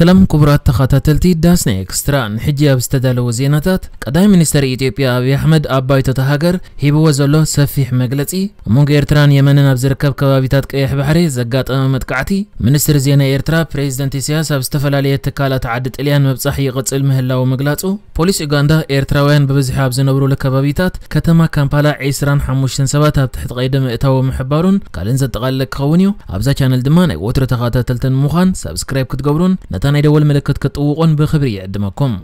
سلام كبرات تخاتلتي داس نيكستران حجاب استدالو زينتات قدائي منيستر ايتيوبيا ابي احمد ابايتا تهاجر هيبو وزولو سفيح مغلطي مونغ ايرتران يمنن ابزركب كوابيتات قيح بحري زقات امامت قعتي منيستر زينة ايرترا بريزدنتي سياس ابستفل علي اتكالات عد تليان مبصحي غطس المهلا ومغلطو بوليس اوغاندا ايرترا وين ببزح ابزنبرو لكوابيتات كتما كامبالا عيسران حموشن سبات ابتحت غيدة مئتاو محبارون قال انزد غالك خونيو ابزا كان الدمان اي وطر تخاتلتن مخان سابسكرايب كتقبرون نتا ناي دول ملكت كتوقن بخبري يقدمكم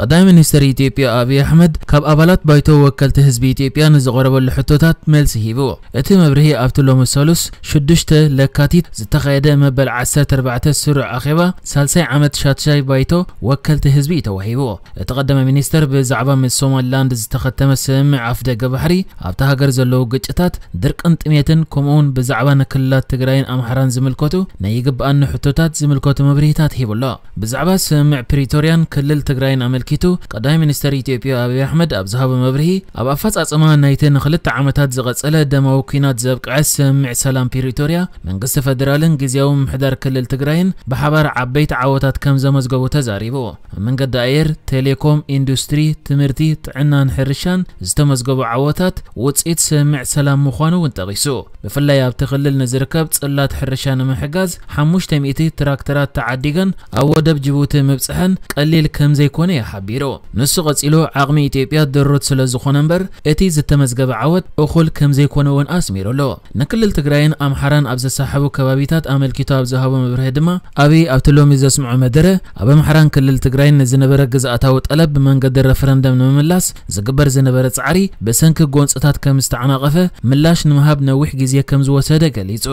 ቀዳማይ ሚኒስትር ኢትዮጵያ አብይ ኣሕመድ ካብ ኣባላት ባይቶ ወከልቲ ህዝቢ ኢትዮጵያ ንዝቐረበሉ ሕቶታት መልሲ ሂቡ እቲ መብርሂ ኣብቲ ሎሚ ሳሉስ 6 ለካቲት ዝተኻየደ መበል 14 ስሩዕ ኣኼባ ሳልሳይ ዓመት ሻትሻይ ባይቶ ወከልቲ ህዝቢ ተዋሂቡ እቲ ቀዳማይ ሚኒስተር ብዛዕባ ምስ ሶማሊላንድ ዝተኸተመ ስምምዕ ኣፍ ደገ ባሕሪ ኣብቲ ሃገር ዘለዉ ግጭታት ድርቅን ጥሜትን ከምኡውን ብዛዕባ ንክልላት ትግራይን ኣምሓራን ዝምልከቱ ናይ ይግብኣኒ ሕቶታት ዝምልከቱ መብርሂታት ሂቡሎ ብዛዕባ ስምምዕ ፕሪቶርያን ክልል ትግራይን ኣመልክ ኣመልኪቱ ቀዳይ ሚኒስተር ኢትዮጵያ ኣብዪ ኣሕመድ ኣብ ዝሃቦ መብርሂ ኣብ ኣፈጻጽማ ናይቲ ንኽልተ ዓመታት ዝቐጸለ ደማዊ ኩናት ዘብቅዐ ስምምዕ ሰላም ፕሪቶርያ መንግስቲ ፈደራልን ግዜያዊ ምሕዳር ክልል ትግራይን ብሓባር ዓበይቲ ዓወታት ከም ዘመዝገቡ ተዛሪቡ ኣብ መንገዲ ኣየር ቴሌኮም ኢንዱስትሪ ትምህርቲ ጥዕናን ሕርሻን ዝተመዝገቡ ዓወታት ውፅኢት ስምዕ ሰላም ምዃኑ እውን ጠቒሱ ብፍላይ ኣብቲ ክልል ንዝርከብ ጽላት ሕርሻ ንምሕጋዝ 500 ትራክተራት ተዓዲገን ኣብ ወደብ ጅቡቲ ምብፅሐን ቀሊል ከም ዘይኮነ ይሓ ሓቢሩ ንሱ ቀፂሉ ዓቕሚ ኢትዮጵያ ድርት ስለ ዝኾነ እምበር እቲ ዝተመዝገበ ዓወት እኹል ከም ዘይኮነ እውን ኣስሚሩ ኣሎ ንክልል ትግራይን ኣምሓራን ኣብ ዘሳሓቡ ከባቢታት ኣመልኪቱ ኣብ ዝሃቦ መብርሂ ድማ ኣብይ ኣብቲ ሎሚ ዘስምዖ መደረ ኣብ ኣምሓራን ክልል ትግራይን ንዝነበረ ግዝኣታዊ ጠለብ ብመንገዲ ረፈረንደም ንምምላስ ዝግበር ዝነበረ ፃዕሪ ብሰንኪ ጎንፅታት ከም ዝተዓናቐፈ ምላሽ ንምሃብ ነዊሕ ግዜ ከም ዝወሰደ ገሊጹ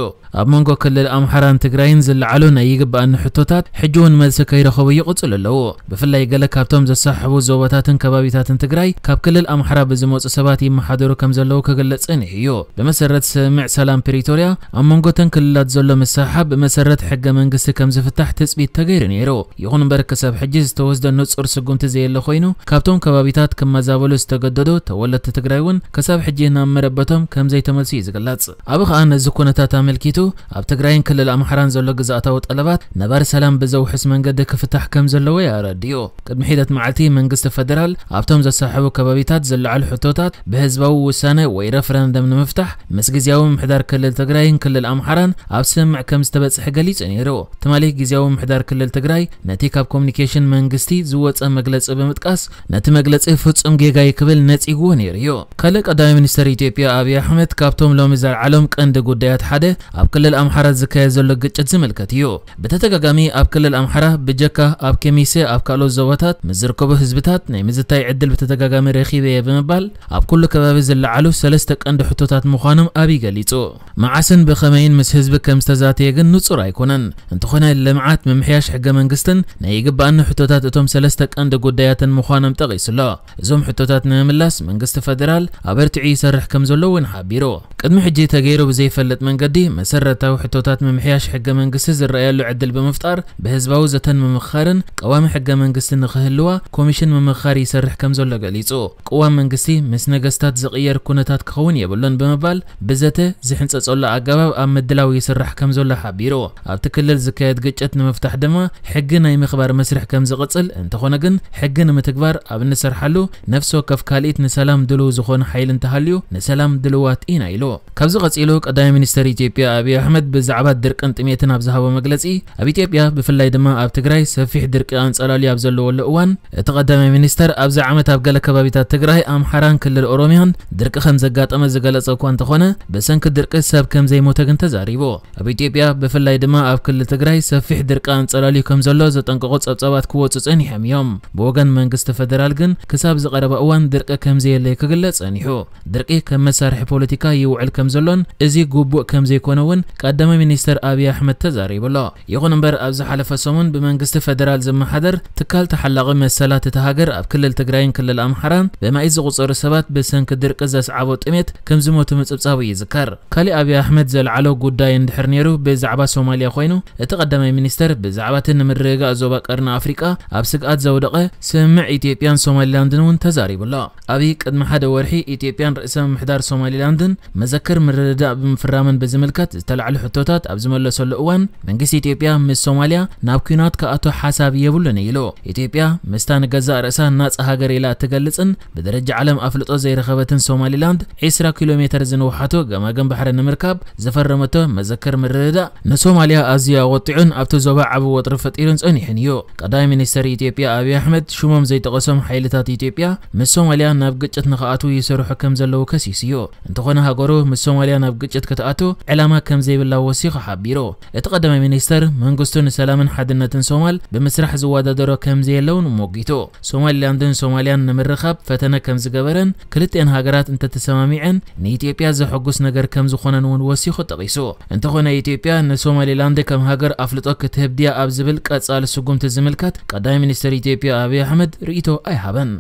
ኣብ መንጎ ክልል ኣምሓራን ትግራይን ዝለዓሉ ናይ ይግባኣኒ ሕቶታት ሕጂ እውን መልሲ ከይረኸቡ ይቕፅል ኣለዎ ብፍላይ ገለ ካብቶም ዘሳሕቡ ዞባታትን ከባቢታትን ትግራይ ካብ ክልል ኣምሓራ ብዝመፁ ሰባት ይመሓደሩ ከም ዘለዉ ክግለጽ ጸኒሕ እዩ ብመሰረት ስምዕ ሰላም ፕሪቶርያ ኣብ መንጎተን ክልላት ዘሎ ምሰሓብ ብመሰረት ሕገ መንግስቲ ከም ዝፍታሕ ትፅቢት ተገይሩ ነይሩ ይኹን እምበር ክሳብ ሕጂ ዝተወስደ ንጹር ስጉምቲ ዘየለ ኮይኑ ካብቶም ከባቢታት ክመዛበሉ ዝተገደዱ ተወለድቲ ትግራይ እውን ክሳብ ሕጂ ናብ መረበቶም ከም ዘይተመልሱ እዩ ዝግለጽ ኣብ ከዓ ነዚ ኩነታት ኣመልኪቱ ኣብ ትግራይን ክልል ኣምሓራን ዘሎ ግዛእታዊ ጠለባት ነባሪ ሰላም ብዘውሕስ መንገዲ ክፍታሕ ከም ዘለዎ የረድዩ ቅድሚ ሒደት معناتي መንግስት ፌደራል ኣብቶም ዘሳሕቡ ከባቢታት ዝለዓሉ ሕቶታት ብህዝባዊ ውሳነ ወይ ረፈረንደም ንምፍታሕ ምስ ግዜያዊ ምሕዳር ክልል ትግራይን ክልል ኣምሓራን ኣብ ስምዕ ከም ዝተበፅሐ ገሊጹ ነይሩ ትማሊ ግዜያዊ ምሕዳር ክልል ትግራይ ነቲ ካብ ኮሚኒኬሽን መንግስቲ ዝወፀ መግለፂ ብምጥቃስ ነቲ መግለፂ ፍጹም ጌጋ ይክብል ነፂግዎ ነይሩ እዩ ካልእ ቀዳማይ ሚኒስተር ኢትዮጵያ ኣብዪ ኣሕመድ ካብቶም ሎሚ ዘልዓሎም ቀንዲ ጉዳያት ሓደ ኣብ ክልል ኣምሓራ ዝካየድ ዘሎ ግጭት ዝምልከት እዩ ብተደጋጋሚ ኣብ ክልል ኣምሓራ ብጀካ ኣብ ኬሚሴ ኣብ ካልኦት ዞባታት ምዝር زركبه حزبتات نه مزتای عدل بتتگاگام رخیبه یا بمبال اب کل کباب زلعلو سلستک اند حتوتات مخانم آبی گلیتو معسن بخمین مس حزب کم استزاتی گن نصرای کنن انتخنا لمعات ممحیاش حق منگستن نه یگب ان حتوتات اتوم سلستک اند گودایات مخانم تقیس لا زوم حتوتات نه ملاس منگست فدرال ابرت عیسر حکم زلو ون حابیرو قدم حجی تغییر و بزی فلت من قدی مسرت او حتوتات حق منگست زر رئیل عدل بمفتار به زتن ممخارن قوام حق منگست نخه ኮሚሽን ምምኻር ይሰርሕ ከም ዘሎ ገሊጹ ቅዋም መንግስቲ ምስ ነገስታት ዝቕየር ኩነታት ክኸውን የብሎን ብምባል ብዘተ ዝሕንፀፀሉ ኣገባብ ኣብ ምድላው ይስራሕ ከም ዘሎ ሓቢሩ ኣብቲ ክልል ዝካየድ ግጭት ንምፍታሕ ድማ ሕጊ ናይ ምኽባር መስርሕ ከም ዝቕፅል እንተኾነ ግን ሕጊ ንምትግባር ኣብ ንሰርሓሉ ነፍሲ ወከፍ ካልኢት ንሰላም ድልው ዝኾነ ሓይል እንተሃልዩ ንሰላም ድልዋት ኢና ኢሉ ካብዚ ቀፂሉ ቀዳማይ ሚኒስተር ኢትዮጵያ ኣብዪ ኣሕመድ ብዛዕባ ድርቅን ጥሜትን ኣብ ዝሃቦ መግለፂ ኣብ ኢትዮጵያ ብፍላይ ድማ ኣብ ትግራይ ሰፊሕ ድርቂ ኣንፀላልዩ ኣብ ዘለወሉ እዋን ተቐዳማይ ሚኒስተር ኣብዛ ዓመት ኣብ ገለ ከባቢታት ትግራይ ኣምሓራን ክልል ኦሮምያን ድርቂ ከም ዘጋጠመ ዝገለጸ እኳ እንተኾነ በሰንኪ ድርቂ ሰብ ከም ዘይሞተ ግን ተዛሪቡ ኣብ ኢትዮጵያ ብፍላይ ድማ ኣብ ክልል ትግራይ ሰፊሕ ድርቂ ኣንጸላልዩ ከም ዘሎ ዘጠንቀቑ ጸብጻባት ክወፁ ጸኒሖም እዮም ብወገን መንግስቲ ፈደራል ግን ክሳብ ዝቐረበ እዋን ድርቂ ከምዘየለይ ክግለጽ ጸኒሑ ድርቂ ከም መሳርሒ ፖለቲካ ይውዕል ከም ዘሎን እዚ ግቡእ ከም ዘይኮነ እውን ቀዳማይ ሚኒስተር ኣብዪ ኣሕመድ ተዛሪቡሎ ይኹን እምበር ኣብ ዝሓለፈ ሰሙን ብመንግስቲ ፈደራል ዝመሓደር ትካል ተሓላቒ መሰላት እቲ ሃገር ኣብ ክልል ትግራይን ክልል ኣምሓራን ብማይ ዝቑፀሩ ሰባት ብሰንኪ ድርቂ ዘስዓቦ ጥሜት ከም ዝሞቱ ምፅብጻቡ ይዝከር ካልእ ኣብዪ ኣሕመድ ዘለዓሎ ጉዳይ እንድሕር ነይሩ ብዛዕባ ሶማልያ ኮይኑ እቲ ቀዳማይ ሚኒስተር ብዛዕባ እቲ ንምርግጋእ ዞባ ቀርኒ ኣፍሪቃ ኣብ ስግኣት ዘውደቐ ስምዕ ኢትዮጵያን ሶማሊላንድን እውን ተዛሪቡሎ ኣብዪ ቅድሚ ሓደ ወርሒ ኢትዮጵያን ርእሰ ምምሕዳር ሶማሊላንድን መዘክር ምርድዳእ ብምፍራምን ብዝምልከት ዝተላዕሉ ሕቶታት ኣብ ዝመለሰሉ እዋን መንግስቲ ኢትዮጵያ ምስ ሶማልያ ናብ ኩናት ከኣቶ ሓሳብ የብሉን ኢሉ ኢትዮጵያ ምስ افغانستان جزاء رسان ناس هاجر إلى تجلسن بدرجة علم أفلت أزير رخبة سوماليلاند عشرة كيلومتر زنوحته جمع جنب بحر النمركاب زفر متو مذكر من الرداء نسوماليا أزيا وطعن أبتو زبا ابو وطرفة إيرنز أني حنيو قداي منستر إثيوبيا أبي أحمد شومم زي تقسم حيلتات إثيوبيا من سوماليا ناب قجت نخاتو يسرو حكم زلو كسيسيو انتقون هاجرو مسوماليا سوماليا كتأتو علامة كم زي بالله وسيخ حبيرو اتقدم منستر منقستون سلام حدنة سومال بمسرح زوادا درو كم زي اللون ሞጊቶ ሶማሊላንድን ሶማሊያን ንምርኻብ ፈተነ ከም ዝገበረን ክልጥአን ሃገራት እንተተሰማሚዐን ንኢትዮጵያ ዘሐጉስ ነገር ከም ዝኾነን እውን ወሲኹ ጠቒሱ እንተኾነ ኢትዮጵያ ንሶማሊላንድ ከም ሃገር ኣፍልጦ ክትህብ ድያ ኣብ ዝብል ቀጻሊ ስጉምቲ ዝምልከት ቀዳይ ሚኒስትር ኢትዮጵያ ኣብዪ ኣሕመድ ርእቶ ኣይሃበን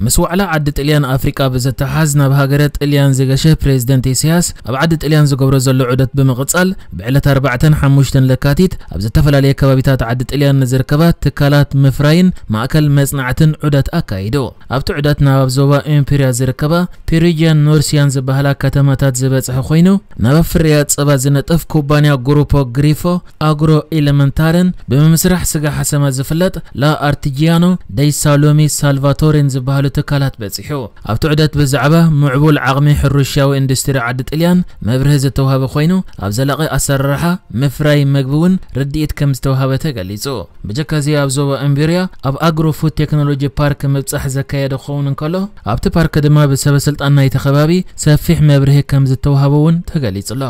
مسوعلا عدد إليان أفريقا بزتحازنا بهاجرات إليان زيغشة بريزدنت إسياس أبعدد إليان زغبرز اللعودات بمغتصال بعلة أربعة حموشتن لكاتيت أبزتفل عليه كبابيتات عدد إليان نزركبة تكالات مفراين ماكل مصنعة عدات أكايدو أبتو عدات ناباب زوبا إمبيريا زركبة تيريجيان نورسيان زبهلا كتماتات زبات حخوينو ناباب فريات صبا زنتف كوبانيا غروبو غريفو أغرو إلمنتارن بممسرح سقا حسما زفلت لا أرتيجيانو دي سالومي سالفاتورين زبهلو ትካላት በፂሑ ኣብቲ ዑደት ብዛዕባ ምዕቡል ዓቕሚ ሕርሻዊ ኢንዱስትሪ ዓዲ ጥልያን መብርህ ዝተዋህበ ኮይኑ ኣብ ዘላቒ ኣሰራርሓ ምፍራይ ምግቢ እውን ርድኢት ከም ዝተዋህበ ተገሊጹ ብጀካ እዚ ኣብ ዞባ እምቢርያ ኣብ ኣግሮፉድ ቴክኖሎጂ ፓርክ ምብፃሕ ዘካየደ ክኸውን እንከሎ ኣብቲ ፓርክ ድማ ብሰበስልጣን ናይቲ ከባቢ ሰፊሕ መብርሂ ከም ዝተዋህበ እውን ተገሊጹ ኣሎ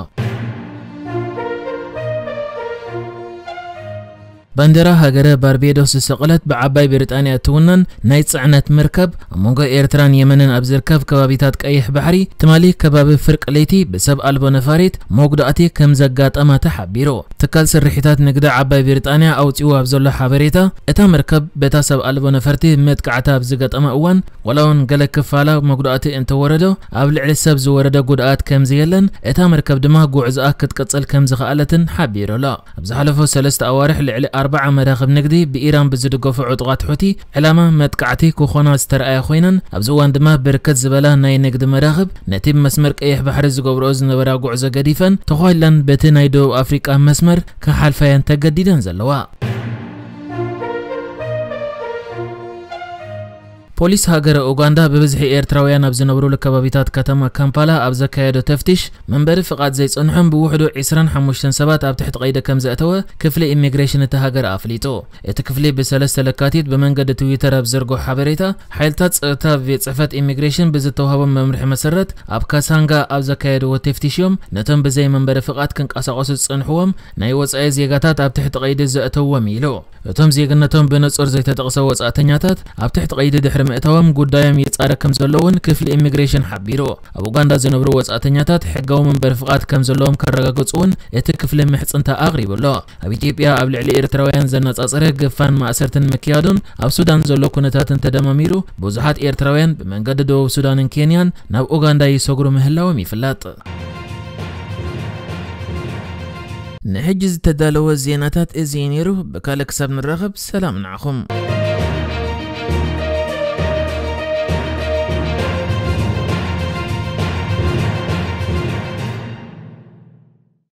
ባንዴራ ሃገረ ባርቤዶስ ዝሰቐለት ብዓባይ ብሪጣንያ እትውነን ናይ ፅዕነት መርከብ ኣብ መንጎ ኤርትራን የመንን ኣብ ዝርከብ ከባቢታት ቀይሕ ባሕሪ ትማሊ ከባቢ ፍርቂ ለይቲ ብሰብ ኣልቦ ነፋሪት መጉዳእቲ ከም ዘጋጠማ ተሓቢሩ ትካል ስርሒታት ንግዲ ዓባይ ብሪጣንያ ኣውፅኡ ኣብ ዘሎ ሓበሬታ እታ መርከብ በታ ሰብ ኣልቦ ነፈርቲ መጥቃዕታ ኣብ ዝገጠመ እዋን ወላውን ገለ ክፋላ መጉዳእቲ እንተወረዶ ኣብ ልዕሊ ሰብ ዝወረደ ጉድኣት ከምዘየለን እታ መርከብ ድማ ጉዕዝኣ ክትቀፅል ከም ዝኽኣለትን ሓቢሩ ኣሎ ኣብ ዝሓለፈ ሰለስተ ኣዋርሕ ልዕሊ أربعة مراقب نقدي بإيران بزد قف عضقات حوتي علامة متقعتي كخونا استر أي خوينا أبزوان دماغ بركز زبالة ناي نقد مراقب نتيب مسمر كأيح بحر زقبر أوز نبرا قعزة قديفا تخوي لن أفريقا مسمر كحال فاين تقديدا زلوا ፖሊስ ሃገረ ኡጋንዳ ብብዝሒ ኤርትራውያን ኣብ ዝነብሩሉ ከባቢታት ከተማ ካምፓላ ኣብ ዘካየዶ ተፍቲሽ መንበሪ ፍቓድ ዘይጸንሑን ብውሕዱ 25 ሰባት ኣብ ትሕቲ ቀይደ ከም ዘእተወ ክፍሊ ኢሚግሬሽን እቲ ሃገር ኣፍሊጡ እቲ ክፍሊ ብሰለስተ ለካቲት ብመንገዲ ትዊተር ኣብ ዘርጎ ሓበሬታ ሓይልታት ፀጥታ ቤት ፅሕፈት ኢሚግሬሽን ብዝተዋህቦም መምርሒ መሰረት ኣብ ካሳንጋ ኣብ ዘካየድዎ ተፍቲሽ እዮም ነቶም ብዘይ መንበሪ ፍቓድ ክንቀሳቐሱ ዝጸንሕዎም ናይ ወፃኢ ዜጋታት ኣብ ትሕቲ ቀይዲ ዘእተውዎም ኢሉ እቶም ዜግነቶም ብንጹር ዘይተጠቕሰ ወጻእተኛታት ኣብ ትሕቲ ቀይዲ ድሕሪ ምእታዎም ጉዳዮም የጻረ ከም ዘለውን ክፍሊ ኢሚግሬሽን ሓቢሩ ኣብ ኡጋንዳ ዝነብሩ ወጻእተኛታት ሕጋዊ መንበሪ ፍቓድ ከም ዘለዎም ከረጋግጹ እውን እቲ ክፍሊ ምሕፅንታ ኣቕሪቡ ኣሎ ኣብ ኢትዮጵያ ኣብ ልዕሊ ኤርትራውያን ዘነጻጽረ ግፋን ማእሰርትን ምክያዱን ኣብ ሱዳን ዘሎ ኩነታትን ተደማሚሩ ብዙሓት ኤርትራውያን ብመንገዲ ደቡብ ሱዳንን ኬንያን ናብ ኡጋንዳ ይሰጉሩ ምህላዎም ይፍለጥ نحجز تدالو الزيناتات ازينيرو بكالك سب نرخب سلام نعخم